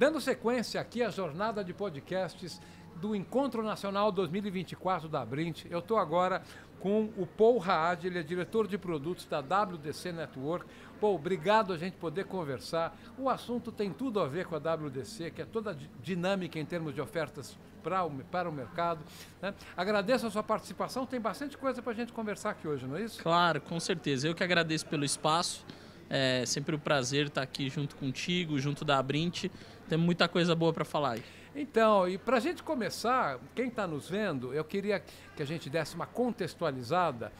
Dando sequência aqui à jornada de podcasts do Encontro Nacional 2024 da Brint, eu estou agora com o Paul Raad, ele é diretor de produtos da WDC Network. Paul, obrigado a gente poder conversar. O assunto tem tudo a ver com a WDC, que é toda dinâmica em termos de ofertas para o, para o mercado. Né? Agradeço a sua participação, tem bastante coisa para a gente conversar aqui hoje, não é isso? Claro, com certeza. Eu que agradeço pelo espaço. É sempre um prazer estar aqui junto contigo, junto da Abrint. Tem muita coisa boa para falar aí. Então, e para a gente começar, quem está nos vendo, eu queria que a gente desse uma contextualizada.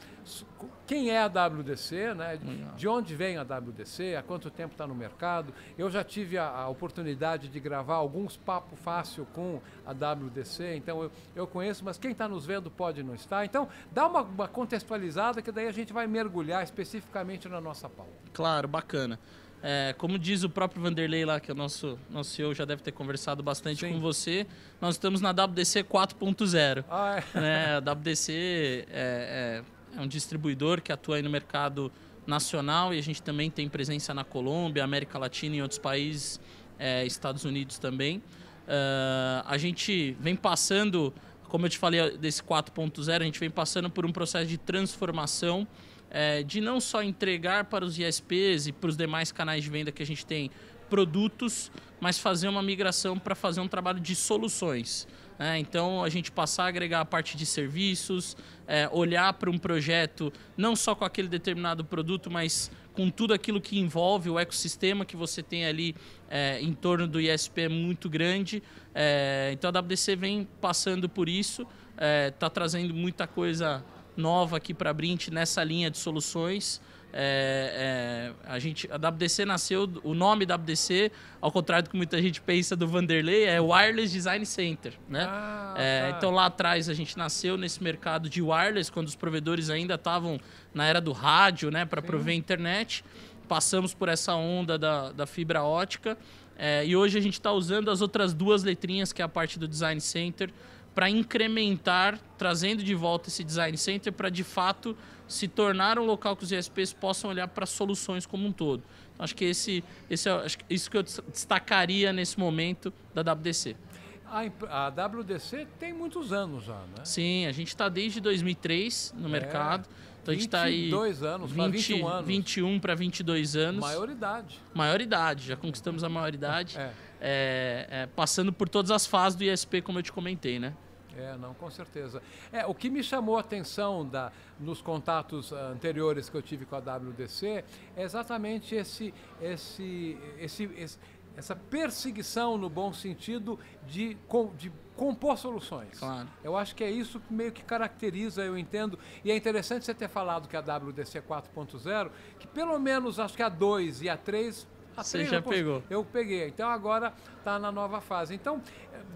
Quem é a WDC, né? Hum, de onde vem a WDC, há quanto tempo está no mercado. Eu já tive a, a, oportunidade de gravar alguns papo fácil com a WDC, então eu, eu conheço, mas quem está nos vendo pode não estar. Então, dá uma, uma contextualizada que daí a gente vai mergulhar especificamente na nossa pauta. Claro, bacana. É, como diz o próprio Vanderlei lá, que é o nosso, nosso CEO, já deve ter conversado bastante Sim. com você, nós estamos na WDC 4.0. Ah, é. né? A WDC é, é, é um distribuidor que atua no mercado nacional e a gente também tem presença na Colômbia, América Latina e outros países, é, Estados Unidos também. Uh, a gente vem passando, como eu te falei desse 4.0, a gente vem passando por um processo de transformação é, de não só entregar para os ISPs e para os demais canais de venda que a gente tem produtos, mas fazer uma migração para fazer um trabalho de soluções. É, então, a gente passar a agregar a parte de serviços, é, olhar para um projeto não só com aquele determinado produto, mas com tudo aquilo que envolve o ecossistema que você tem ali é, em torno do ISP é muito grande. É, então, a WDC vem passando por isso, está é, trazendo muita coisa nova aqui para a Brint nessa linha de soluções. É, é, a gente a WDC nasceu o nome da WDC ao contrário do que muita gente pensa do Vanderlei é Wireless Design Center né ah, é, tá. então lá atrás a gente nasceu nesse mercado de wireless quando os provedores ainda estavam na era do rádio né para prover internet passamos por essa onda da, da fibra ótica é, e hoje a gente está usando as outras duas letrinhas que é a parte do Design Center para incrementar, trazendo de volta esse design center para de fato se tornar um local que os ISPs possam olhar para soluções como um todo. Então, acho que esse, esse é, isso que eu destacaria nesse momento da WDC. A, a WDC tem muitos anos já, né? Sim, a gente está desde 2003 no é. mercado. Então a gente está aí. 22 anos, 20, 21 anos. 21 para 22 anos. Maioridade. Maioridade, já conquistamos a maioridade. É. É, é, passando por todas as fases do ISP, como eu te comentei, né? É, não, com certeza. É, o que me chamou a atenção da, nos contatos ah, anteriores que eu tive com a WDC é exatamente esse, esse, esse, esse essa perseguição no bom sentido de, de compor soluções. Claro. Eu acho que é isso que meio que caracteriza, eu entendo. E é interessante você ter falado que a WDC 4.0, que pelo menos acho que a 2 e a 3 você já pegou? Eu peguei. Então agora está na nova fase. Então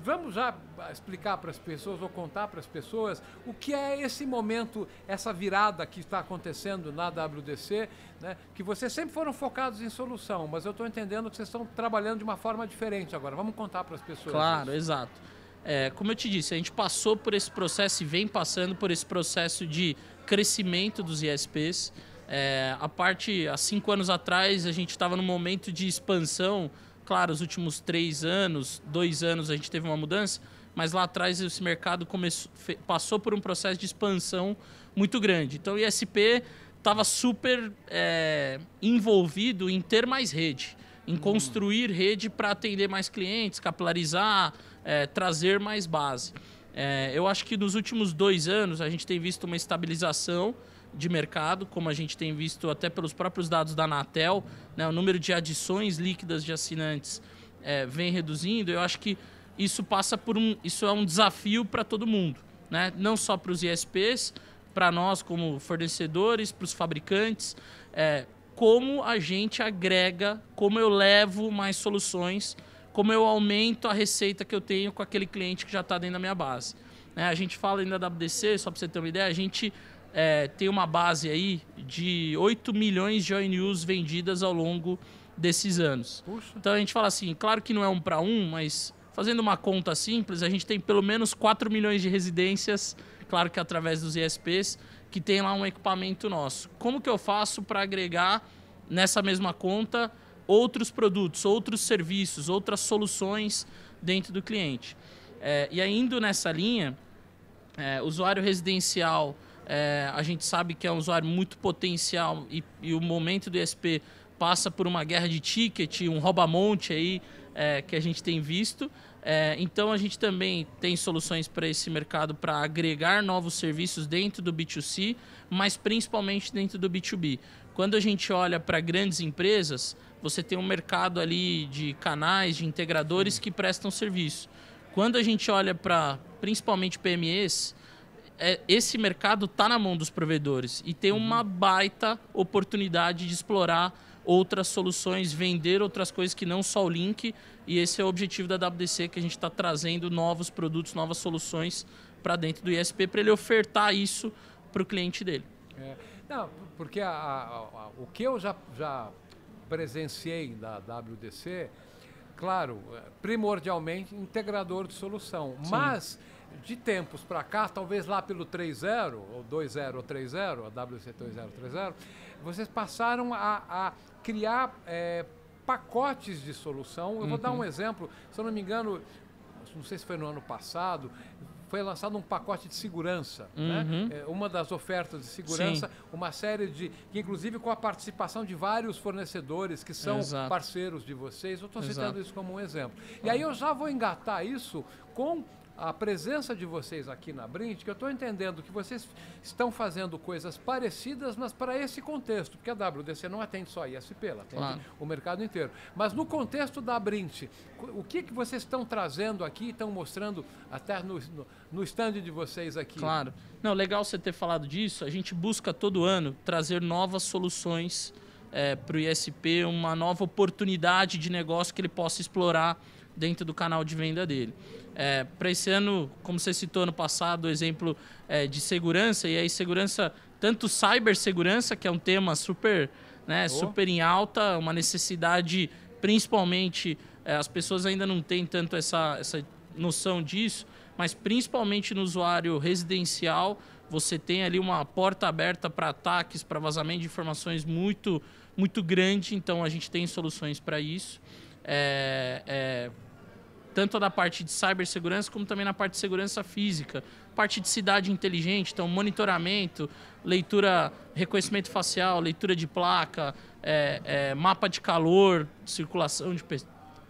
vamos já explicar para as pessoas ou contar para as pessoas o que é esse momento, essa virada que está acontecendo na WDC, né? Que vocês sempre foram focados em solução, mas eu estou entendendo que vocês estão trabalhando de uma forma diferente agora. Vamos contar para as pessoas. Claro, isso. exato. É, como eu te disse, a gente passou por esse processo e vem passando por esse processo de crescimento dos ISPs. É, a parte, há cinco anos atrás, a gente estava num momento de expansão. Claro, os últimos três anos, dois anos, a gente teve uma mudança, mas lá atrás esse mercado começou, passou por um processo de expansão muito grande. Então, o ISP estava super é, envolvido em ter mais rede, em hum. construir rede para atender mais clientes, capilarizar, é, trazer mais base. É, eu acho que nos últimos dois anos a gente tem visto uma estabilização de mercado, como a gente tem visto até pelos próprios dados da Anatel, né, o número de adições líquidas de assinantes é, vem reduzindo. Eu acho que isso passa por um, isso é um desafio para todo mundo, né? não só para os ISPs, para nós como fornecedores, para os fabricantes, é, como a gente agrega, como eu levo mais soluções como eu aumento a receita que eu tenho com aquele cliente que já está dentro da minha base. Né? A gente fala ainda da WDC, só para você ter uma ideia, a gente é, tem uma base aí de 8 milhões de ONUs vendidas ao longo desses anos. Puxa. Então a gente fala assim, claro que não é um para um, mas fazendo uma conta simples, a gente tem pelo menos 4 milhões de residências, claro que através dos ISPs, que tem lá um equipamento nosso. Como que eu faço para agregar nessa mesma conta outros produtos, outros serviços, outras soluções dentro do cliente. É, e ainda indo nessa linha, é, usuário residencial, é, a gente sabe que é um usuário muito potencial e, e, o momento do ISP passa por uma guerra de ticket, um rouba-monte aí é, que a gente tem visto. É, então, a gente também tem soluções para esse mercado para agregar novos serviços dentro do B2C, mas principalmente dentro do B2B. Quando a gente olha para grandes empresas, você tem um mercado ali de canais, de integradores que prestam serviço. Quando a gente olha para principalmente PMEs, é, esse mercado está na mão dos provedores e tem uhum. uma baita oportunidade de explorar outras soluções, vender outras coisas que não só o link. E esse é o objetivo da WDC, que a gente está trazendo novos produtos, novas soluções para dentro do ISP, para ele ofertar isso para o cliente dele. É, não, porque a, a, a, o que eu já, já presenciei da WDC, claro, eh, primordialmente integrador de solução. Sim. Mas, de tempos para cá, talvez lá pelo 3.0, ou 2.0 ou 3.0, a WC 2.030, vocês passaram a, a criar é, pacotes de solução. Eu uhum. vou dar uhum. um exemplo, se eu não me engano, não sei se foi no ano passado, foi lançado um pacote de segurança, né? uhum. né? é, uma das ofertas de segurança, Sim. uma série de, que inclusive com a participação de vários fornecedores que são Exato. parceiros de vocês. Eu estou citando isso como um exemplo. E aí eu já vou engatar isso com a presença de vocês aqui na Brint, que eu estou entendendo que vocês estão fazendo coisas parecidas, mas para esse contexto, porque a WDC não atende só a ISP, ela atende claro. o mercado inteiro. Mas no contexto da Brint, o que, que vocês estão trazendo aqui, estão mostrando até no, no, no stand de vocês aqui? Claro. Não, legal você ter falado disso. A gente busca todo ano trazer novas soluções é, eh, para o ISP, uma nova oportunidade de negócio que ele possa explorar dentro do canal de venda dele. É, para esse ano, como você citou no passado, o exemplo é, de segurança, e aí segurança, tanto cibersegurança, que é um tema super, né, super em alta, uma necessidade, principalmente, é, as pessoas ainda não têm tanto essa, essa noção disso, mas principalmente no usuário residencial, você tem ali uma porta aberta para ataques, para vazamento de informações muito, muito grande, então a gente tem soluções para isso. É, é, tanto da parte de cibersegurança como também na parte de segurança física, parte de cidade inteligente, então monitoramento, leitura, reconhecimento facial, leitura de placa, é, é, mapa de calor, circulação de, pe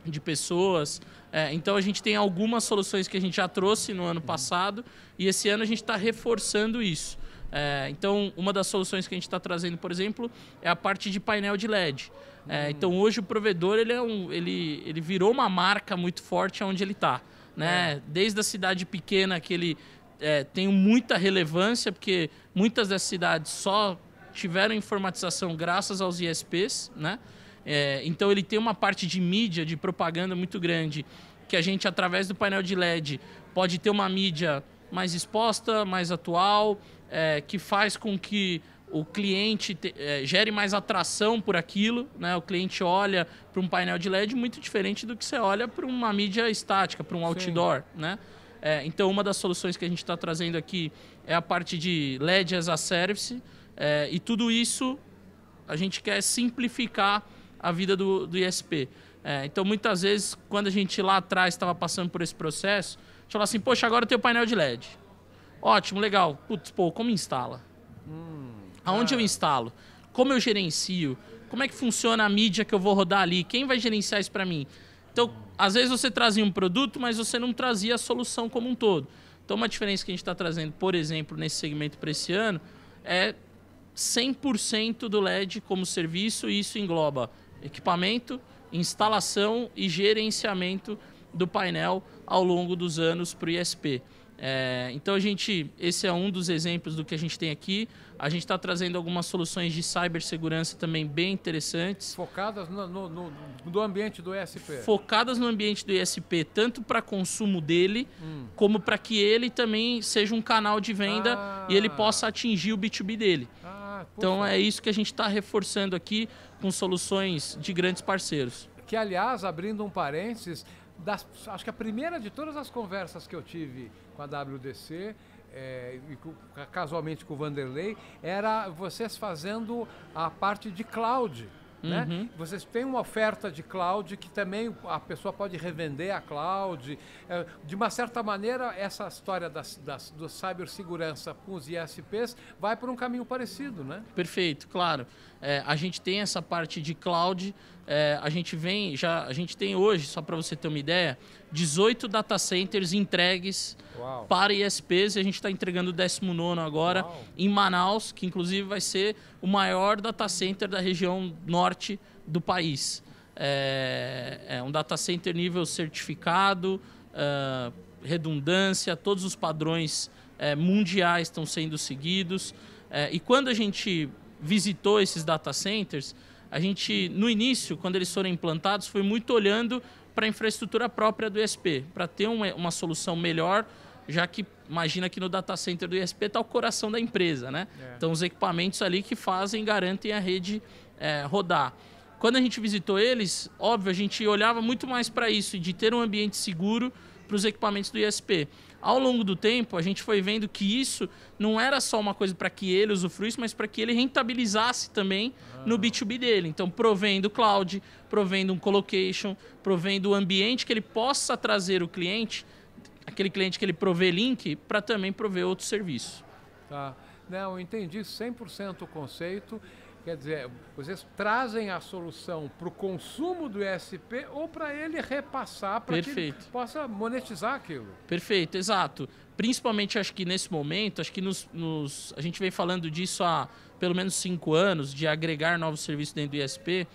de pessoas. É, então a gente tem algumas soluções que a gente já trouxe no ano uhum. passado e esse ano a gente está reforçando isso. É, então uma das soluções que a gente está trazendo, por exemplo, é a parte de painel de LED. É, então hoje o provedor ele, é um, ele, ele virou uma marca muito forte onde ele está. Né? É. Desde a cidade pequena que ele é, tem muita relevância, porque muitas das cidades só tiveram informatização graças aos ISPs. Né? É, então ele tem uma parte de mídia, de propaganda muito grande, que a gente, através do painel de LED, pode ter uma mídia mais exposta, mais atual, é, que faz com que o cliente te, é, gere mais atração por aquilo, né? O cliente olha para um painel de LED muito diferente do que você olha para uma mídia estática, para um outdoor, Sim. né? É, então, uma das soluções que a gente está trazendo aqui é a parte de LED as a service. É, e tudo isso a gente quer simplificar a vida do, do ISP. É, então, muitas vezes, quando a gente lá atrás estava passando por esse processo, a gente falava assim, poxa, agora tem o painel de LED. Ótimo, legal. Putz, pô, como instala? Hum. Aonde ah. eu instalo? Como eu gerencio? Como é que funciona a mídia que eu vou rodar ali? Quem vai gerenciar isso para mim? Então, às vezes você trazia um produto, mas você não trazia a solução como um todo. Então, uma diferença que a gente está trazendo, por exemplo, nesse segmento para esse ano, é 100% do LED como serviço, e isso engloba equipamento, instalação e gerenciamento do painel ao longo dos anos para o ISP. É, então a gente, esse é um dos exemplos do que a gente tem aqui. A gente está trazendo algumas soluções de cibersegurança também bem interessantes. Focadas no, no, no, no ambiente do ISP. Focadas no ambiente do ISP, tanto para consumo dele, hum. como para que ele também seja um canal de venda ah. e ele ah. possa atingir o B2B dele. Ah, então é isso que a gente está reforçando aqui com soluções de grandes parceiros. Que, aliás, abrindo um parênteses, das, acho que a primeira de todas as conversas que eu tive com a WDC é, casualmente com o Vanderlei, era vocês fazendo a parte de cloud. Né? Uhum. Vocês têm uma oferta de cloud que também a pessoa pode revender a cloud. É, de uma certa maneira, essa história das, das, do cibersegurança com os ISPs vai por um caminho parecido, né? Perfeito, claro. É, a gente tem essa parte de cloud é, a gente vem, já, a gente tem hoje, só para você ter uma ideia, 18 data centers entregues Uau. para ISPs e a gente está entregando o 19 agora Uau. em Manaus, que inclusive vai ser o maior data center da região norte do país. É, é um data center nível certificado, uh, redundância, todos os padrões uh, mundiais estão sendo seguidos. Uh, e quando a gente visitou esses data centers, a gente, no início, quando eles foram implantados, foi muito olhando para a infraestrutura própria do ISP, para ter uma, uma solução melhor já que imagina que no data center do ISP está o coração da empresa, né? É. Então os equipamentos ali que fazem, garantem a rede é, rodar. Quando a gente visitou eles, óbvio, a gente olhava muito mais para isso, de ter um ambiente seguro para os equipamentos do ISP. Ao longo do tempo, a gente foi vendo que isso não era só uma coisa para que ele usufruísse, mas para que ele rentabilizasse também no B2B ah. dele. Então, provendo cloud, provendo um colocation, provendo o um ambiente que ele possa trazer o cliente, aquele cliente que ele provê link, para também prover outro serviço. Tá. Não, entendi 100% o conceito. Quer dizer, vocês trazem a solução para o consumo do ESP ou para ele repassar para que ele possa monetizar aquilo. Perfeito, exato. Principalmente acho que nesse momento, acho que nos, nos, a gente vem falando disso há pelo menos cinco anos, de agregar novos serviços dentro do ESP.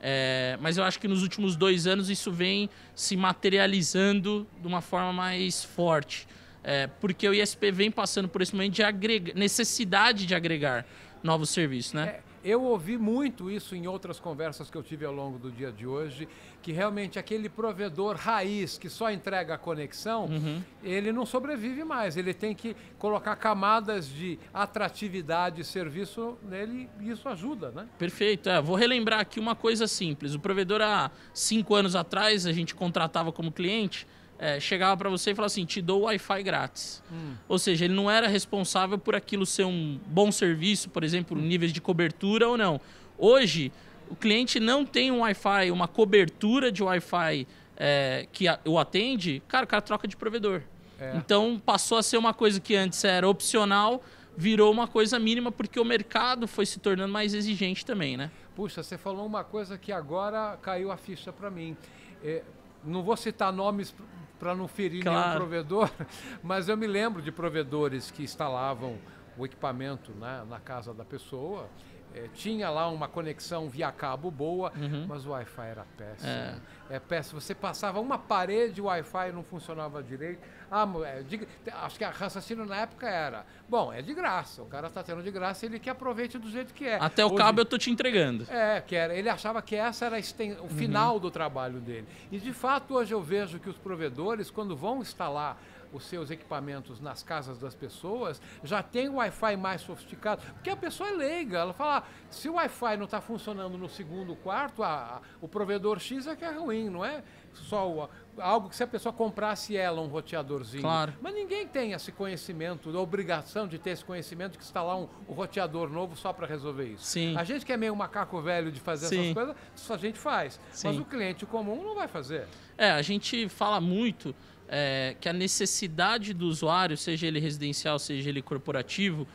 É, mas eu acho que nos últimos dois anos isso vem se materializando de uma forma mais forte. É, porque o ISP vem passando por esse momento de necessidade de agregar novos serviços, né? É, eu ouvi muito isso em outras conversas que eu tive ao longo do dia de hoje, que realmente aquele provedor raiz que só entrega a conexão, uhum. ele não sobrevive mais. Ele tem que colocar camadas de atratividade e serviço nele e isso ajuda, né? Perfeito. É, vou relembrar aqui uma coisa simples. O provedor há cinco anos atrás a gente contratava como cliente é, chegava para você e falava assim: te dou Wi-Fi grátis. Hum. Ou seja, ele não era responsável por aquilo ser um bom serviço, por exemplo, hum. níveis de cobertura ou não. Hoje, o cliente não tem um Wi-Fi, uma cobertura de Wi-Fi é, que a, o atende, cara, o cara troca de provedor. É. Então, passou a ser uma coisa que antes era opcional, virou uma coisa mínima, porque o mercado foi se tornando mais exigente também, né? Puxa, você falou uma coisa que agora caiu a ficha para mim. É, não vou citar nomes para não ferir claro. nenhum provedor, mas eu me lembro de provedores que instalavam o equipamento na, né, na casa da pessoa. É, tinha lá uma conexão via cabo boa, uhum. mas o Wi-Fi era péssimo. É. é péssimo. Você passava uma parede, o Wi-Fi não funcionava direito. Ah, é de, acho que a raciocínio na época era. Bom, é de graça. O cara está tendo de graça ele que aproveite do jeito que é. Até o Hoje, cabo eu tô te entregando. É, que era, ele achava que essa era o uhum. final uhum. do trabalho dele. E de fato, hoje eu vejo que os provedores, quando vão instalar os seus equipamentos nas casas das pessoas, já tem o Wi-Fi mais sofisticado. Porque a pessoa é leiga, ela fala, ah, se o Wi-Fi não está funcionando no segundo quarto, a, a, o provedor X é que é ruim, não é? só algo que se a pessoa comprasse ela um roteadorzinho. Claro. Mas ninguém tem esse conhecimento, a obrigação de ter esse conhecimento de que instalar um, um roteador novo só para resolver isso. Sim. A gente que é meio macaco velho de fazer Sim. essas coisas, isso a gente faz. Sim. Mas o cliente comum não vai fazer. É, a gente fala muito é, que a necessidade do usuário, seja ele residencial, seja ele corporativo,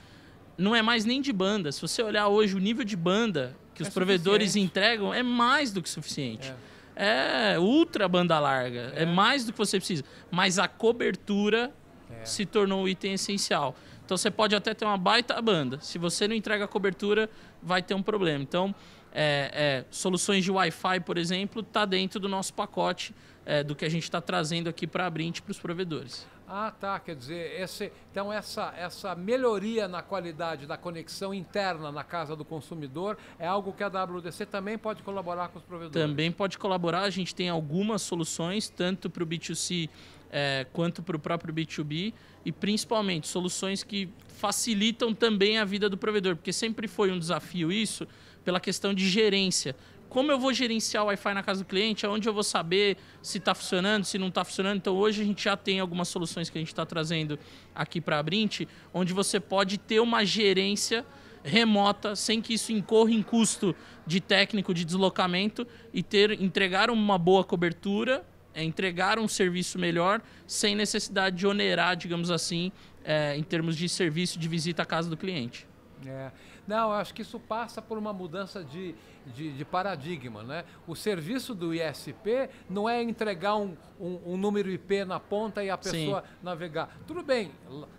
não é mais nem de banda. Se você olhar hoje o nível de banda que é os provedores entregam, é mais do que suficiente. É é ultra banda larga. É. é, mais do que você precisa. Mas a cobertura é. se tornou um item essencial. Então você pode até ter uma baita banda. Se você não entrega a cobertura, vai ter um problema. Então, é, é soluções de Wi-Fi, por exemplo, está dentro do nosso pacote é, do que a gente está trazendo aqui para a Brint para os provedores. Ah, tá. Quer dizer, esse, então essa, essa melhoria na qualidade da conexão interna na casa do consumidor é algo que a WDC também pode colaborar com os provedores. Também pode colaborar. A gente tem algumas soluções, tanto para o B2C é, quanto para o próprio B2B, e principalmente soluções que facilitam também a vida do provedor, porque sempre foi um desafio isso pela questão de gerência como eu vou gerenciar o Wi-Fi na casa do cliente, aonde eu vou saber se está funcionando, se não está funcionando. Então hoje a gente já tem algumas soluções que a gente está trazendo aqui para a Brint, onde você pode ter uma gerência remota, sem que isso incorra em custo de técnico de deslocamento e ter entregar uma boa cobertura, é, entregar um serviço melhor, sem necessidade de onerar, digamos assim, é, em termos de serviço de visita à casa do cliente. É. Não, eu acho que isso passa por uma mudança de, de, de, paradigma. Né? O serviço do ISP não é entregar um, um, um número IP na ponta e a pessoa Sim. navegar. Tudo bem,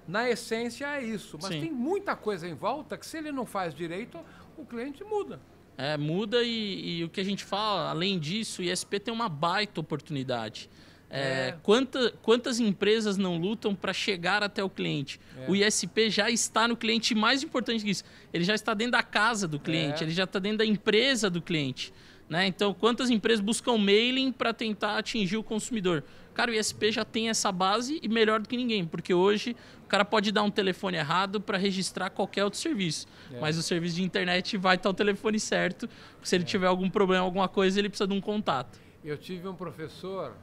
na essência é isso, mas Sim. tem muita coisa em volta que se ele não faz direito, o cliente muda. É, muda e, e o que a gente fala, além disso, o ISP tem uma baita oportunidade é, é. Quanta, quantas empresas não lutam para chegar até o cliente? É. O ISP já está no cliente, mais importante que isso, ele já está dentro da casa do cliente, é. ele já está dentro da empresa do cliente. Né? Então, quantas empresas buscam mailing para tentar atingir o consumidor? Cara, o ISP já tem essa base e melhor do que ninguém, porque hoje o cara pode dar um telefone errado para registrar qualquer outro serviço, é. mas o serviço de internet vai estar o telefone certo. Se ele é. tiver algum problema, alguma coisa, ele precisa de um contato. Eu tive um professor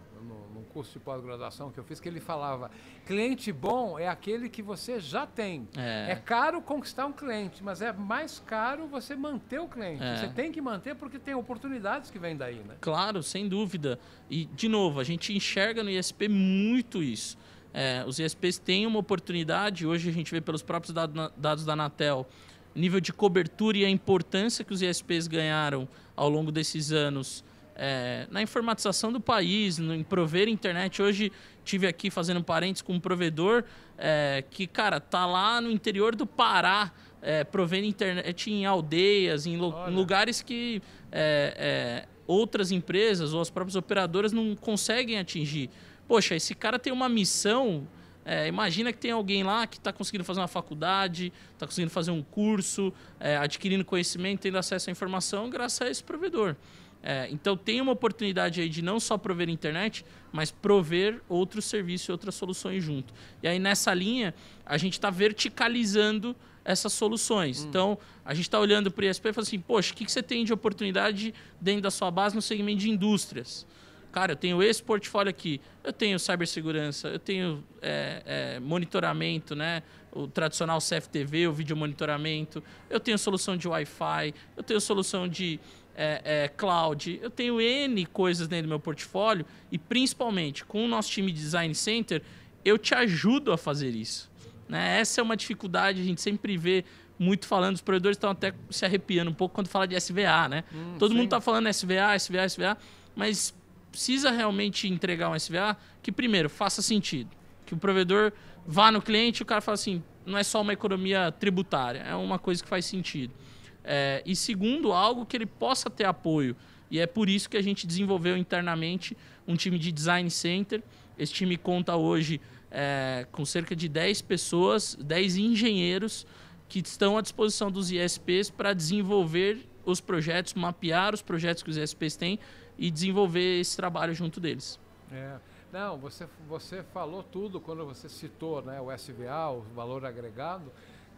curso de pós-graduação que eu fiz, que ele falava: cliente bom é aquele que você já tem. É, é caro conquistar um cliente, mas é mais caro você manter o cliente. É. Você tem que manter porque tem oportunidades que vêm daí, né? Claro, sem dúvida. E, de novo, a gente enxerga no ISP muito isso. É, os ISPs têm uma oportunidade, hoje a gente vê pelos próprios dados da Anatel, nível de cobertura e a importância que os ISPs ganharam ao longo desses anos é, na informatização do país, no, em prover internet. Hoje tive aqui fazendo parentes com um provedor é, que, cara, tá lá no interior do Pará, é, provendo internet em aldeias, em, em lugares que é, é, outras empresas ou as próprias operadoras não conseguem atingir. Poxa, esse cara tem uma missão. É, imagina que tem alguém lá que está conseguindo fazer uma faculdade, está conseguindo fazer um curso, é, adquirindo conhecimento, tendo acesso à informação graças a esse provedor. É, então tem uma oportunidade aí de não só prover internet, mas prover outros serviços e outras soluções junto. E aí nessa linha a gente está verticalizando essas soluções. Hum. Então a gente está olhando para o ISP e falando assim, poxa, o que, que você tem de oportunidade dentro da sua base no segmento de indústrias? Cara, eu tenho esse portfólio aqui, eu tenho cibersegurança, eu tenho é, é, monitoramento, né? o tradicional CFTV, o vídeo monitoramento, eu tenho solução de Wi-Fi, eu tenho solução de é, é, cloud, eu tenho N coisas dentro do meu portfólio e principalmente com o nosso time de design center, eu te ajudo a fazer isso. Né? Essa é uma dificuldade, a gente sempre vê muito falando, os provedores estão até se arrepiando um pouco quando fala de SVA, né? Hum, Todo sim. mundo está falando SVA, SVA, SVA, mas precisa realmente entregar um SVA que, primeiro, faça sentido. Que o provedor vá no cliente e o cara fala assim, não é só uma economia tributária, é uma coisa que faz sentido. É, e segundo, algo que ele possa ter apoio. E é por isso que a gente desenvolveu internamente um time de design center. Esse time conta hoje é, com cerca de 10 pessoas, 10 engenheiros que estão à disposição dos ISPs para desenvolver os projetos, mapear os projetos que os ISPs têm e desenvolver esse trabalho junto deles. É. Não, você, você falou tudo quando você citou né, o SVA, o valor agregado.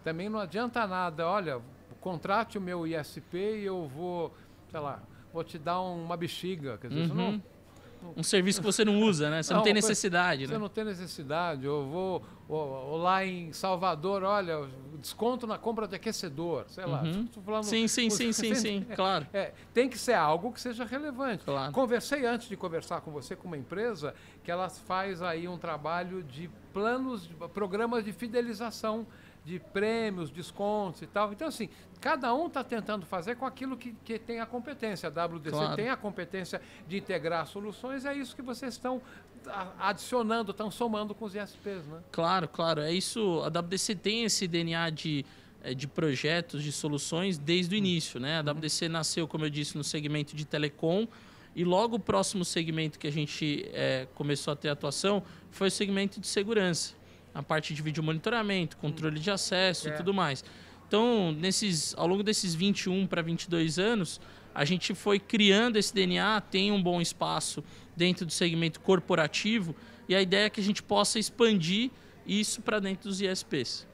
Também não adianta nada, olha, contrate o meu ISP e eu vou, sei lá, vou te dar uma bexiga. Quer dizer, uhum. você não, não... Um serviço que você não usa, né? Você não, não tem necessidade, né? Você não tem necessidade. Eu vou ou, ou lá em Salvador, olha, desconto na compra de aquecedor, sei lá. Uhum. Falando, sim, sim, sim, sim, sim, é, claro. É, tem que ser algo que seja relevante. Claro. Conversei antes de conversar com você com uma empresa que ela faz aí um trabalho de planos, de, programas de fidelização de prêmios, descontos e tal. Então, assim, cada um está tentando fazer com aquilo que, que tem a competência. A WDC claro. tem a competência de integrar soluções, é isso que vocês estão adicionando, estão somando com os ISPs, né? Claro, claro. É isso. A WDC tem esse DNA de é, de projetos, de soluções desde o hum. início, né? A uhum. WDC nasceu, como eu disse, no segmento de telecom, e logo o próximo segmento que a gente é, começou a ter atuação foi o segmento de segurança a parte de vídeo monitoramento, controle de acesso e é. tudo mais. Então, nesses, ao longo desses 21 para 22 anos, a gente foi criando esse DNA, tem um bom espaço dentro do segmento corporativo e a ideia é que a gente possa expandir isso para dentro dos ISPs.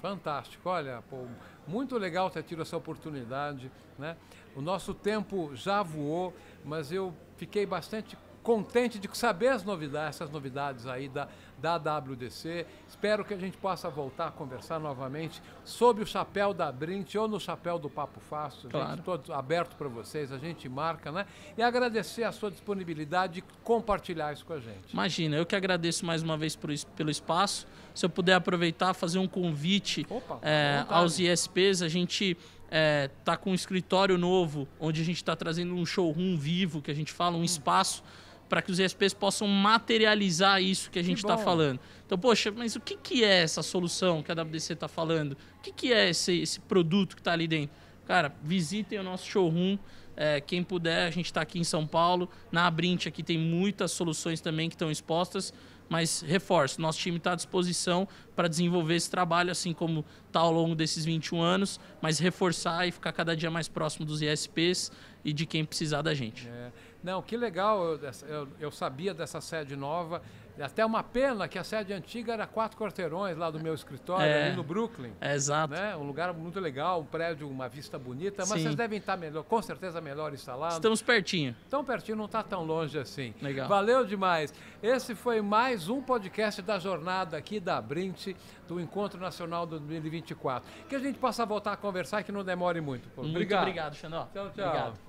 Fantástico, olha, pô, muito legal ter tido essa oportunidade, né? O nosso tempo já voou, mas eu fiquei bastante contente de saber as novidades, essas novidades aí da, da WDC. Espero que a gente possa voltar a conversar novamente sob o chapéu da Brint ou no chapéu do Papo Fácil. Claro. Gente, todo aberto para vocês, a gente marca, né? E agradecer a sua disponibilidade de compartilhar isso com a gente. Imagina, eu que agradeço mais uma vez por, pelo espaço. Se eu puder aproveitar, fazer um convite Opa, é, aos ISPs, a gente é, tá com um escritório novo, onde a gente está trazendo um showroom vivo, que a gente fala, um hum. espaço para que os ISPs possam materializar isso que a gente está falando. Então, poxa, mas o que, que é essa solução que a WDC está falando? O que, que é esse, esse produto que está ali dentro? Cara, visitem o nosso showroom. É, quem puder, a gente está aqui em São Paulo. Na Abrint aqui tem muitas soluções também que estão expostas. Mas reforço, nosso time está à disposição para desenvolver esse trabalho, assim como está ao longo desses 21 anos, mas reforçar e ficar cada dia mais próximo dos ISPs e de quem precisar da gente. É. Não, que legal, eu, eu, eu sabia dessa sede nova. É até uma pena que a sede antiga era quatro quarteirões lá do meu escritório, é, ali no Brooklyn. É, exato. Né? Um lugar muito legal, um prédio, uma vista bonita, mas Sim. vocês devem estar melhor, com certeza melhor instalados. Estamos pertinho. Tão pertinho, não está tão longe assim. Legal. Valeu demais. Esse foi mais um podcast da jornada aqui da Brint, do Encontro Nacional 2024. Que a gente possa voltar a conversar e que não demore muito. Obrigado. Muito obrigado, Xandó. Tchau, tchau. Obrigado.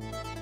Thank you.